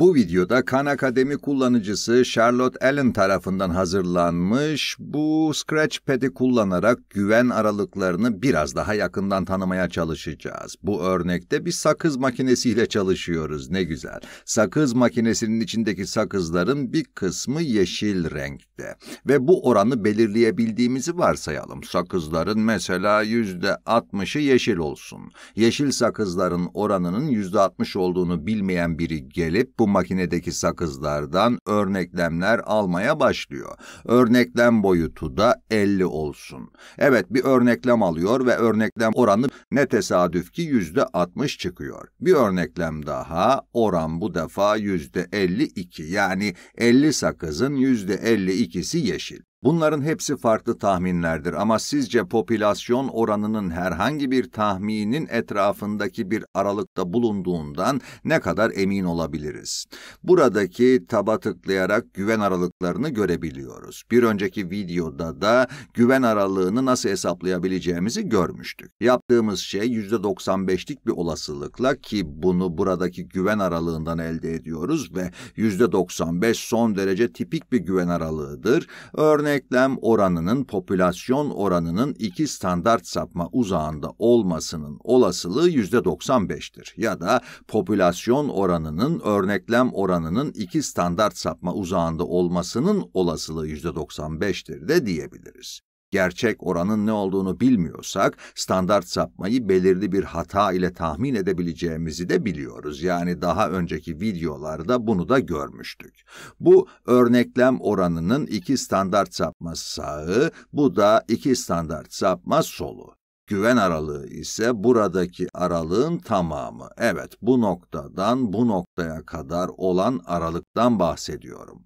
Bu videoda Khan Akademi kullanıcısı Charlotte Allen tarafından hazırlanmış bu Scratchpad'i kullanarak güven aralıklarını biraz daha yakından tanımaya çalışacağız. Bu örnekte bir sakız makinesiyle çalışıyoruz ne güzel. Sakız makinesinin içindeki sakızların bir kısmı yeşil renkte ve bu oranı belirleyebildiğimizi varsayalım. Sakızların mesela yüzde altmışı yeşil olsun. Yeşil sakızların oranının yüzde altmış olduğunu bilmeyen biri gelip bu makinedeki sakızlardan örneklemler almaya başlıyor. Örneklem boyutu da 50 olsun. Evet bir örneklem alıyor ve örneklem oranı ne tesadüf ki yüzde 60 çıkıyor. Bir örneklem daha oran bu defa yüzde 52 yani 50 sakızın yüzde 52'si yeşil. Bunların hepsi farklı tahminlerdir ama sizce popülasyon oranının herhangi bir tahminin etrafındaki bir aralıkta bulunduğundan ne kadar emin olabiliriz? Buradaki taba tıklayarak güven aralıklarını görebiliyoruz. Bir önceki videoda da güven aralığını nasıl hesaplayabileceğimizi görmüştük. Yaptığımız şey %95'lik bir olasılıkla ki bunu buradaki güven aralığından elde ediyoruz ve %95 son derece tipik bir güven aralığıdır. Örneğin eklem oranının popülasyon oranının iki standart sapma uzağında olmasının olasılığı %95'tir ya da popülasyon oranının örneklem oranının iki standart sapma uzağında olmasının olasılığı %95'tir de diyebiliriz gerçek oranın ne olduğunu bilmiyorsak standart sapmayı belirli bir hata ile tahmin edebileceğimizi de biliyoruz. Yani daha önceki videolarda bunu da görmüştük. Bu örneklem oranının iki standart sapma sağı, bu da iki standart sapma solu. Güven aralığı ise buradaki aralığın tamamı. Evet, bu noktadan bu noktaya kadar olan aralıktan bahsediyorum.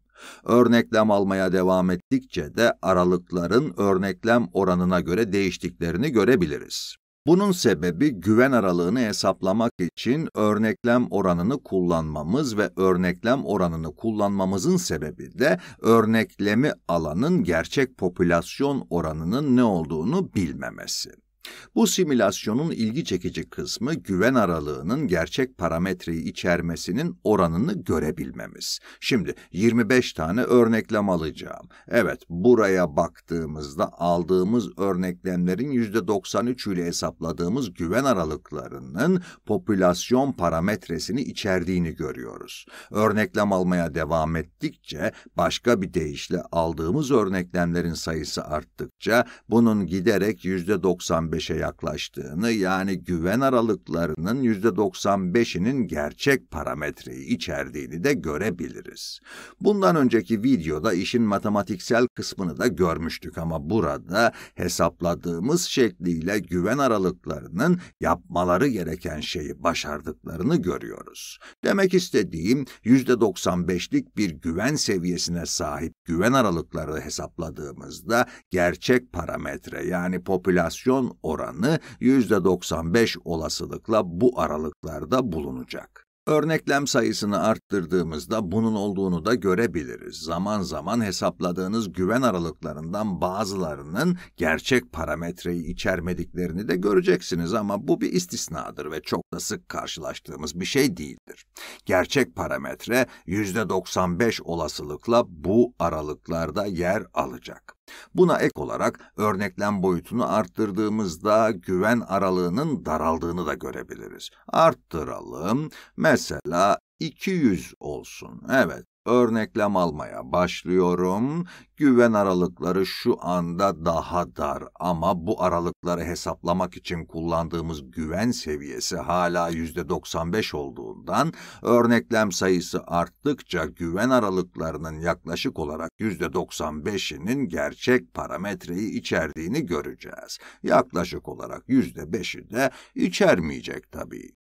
Örneklem almaya devam ettikçe de aralıkların örneklem oranına göre değiştiklerini görebiliriz. Bunun sebebi güven aralığını hesaplamak için örneklem oranını kullanmamız ve örneklem oranını kullanmamızın sebebi de örneklemi alanın gerçek popülasyon oranının ne olduğunu bilmemesi. Bu simülasyonun ilgi çekici kısmı güven aralığının gerçek parametreyi içermesinin oranını görebilmemiz. Şimdi 25 tane örneklem alacağım. Evet, buraya baktığımızda aldığımız örneklemlerin %93 ile hesapladığımız güven aralıklarının popülasyon parametresini içerdiğini görüyoruz. Örneklem almaya devam ettikçe başka bir deyişle aldığımız örneklemlerin sayısı arttıkça bunun giderek %95 %95'e yaklaştığını yani güven aralıklarının %95'inin gerçek parametreyi içerdiğini de görebiliriz. Bundan önceki videoda işin matematiksel kısmını da görmüştük ama burada hesapladığımız şekliyle güven aralıklarının yapmaları gereken şeyi başardıklarını görüyoruz. Demek istediğim %95'lik bir güven seviyesine sahip güven aralıkları hesapladığımızda gerçek parametre yani popülasyon oranı %95 olasılıkla bu aralıklarda bulunacak. Örneklem sayısını arttırdığımızda bunun olduğunu da görebiliriz. Zaman zaman hesapladığınız güven aralıklarından bazılarının gerçek parametreyi içermediklerini de göreceksiniz ama bu bir istisnadır ve çok da sık karşılaştığımız bir şey değildir. Gerçek parametre %95 olasılıkla bu aralıklarda yer alacak. Buna ek olarak örneklem boyutunu arttırdığımızda güven aralığının daraldığını da görebiliriz. Arttıralım. Mesela 200 olsun. Evet, örneklem almaya başlıyorum. Güven aralıkları şu anda daha dar ama bu aralıkları hesaplamak için kullandığımız güven seviyesi hala %95 olduğundan örneklem sayısı arttıkça güven aralıklarının yaklaşık olarak %95'inin gerçek parametreyi içerdiğini göreceğiz. Yaklaşık olarak %5'i de içermeyecek tabii.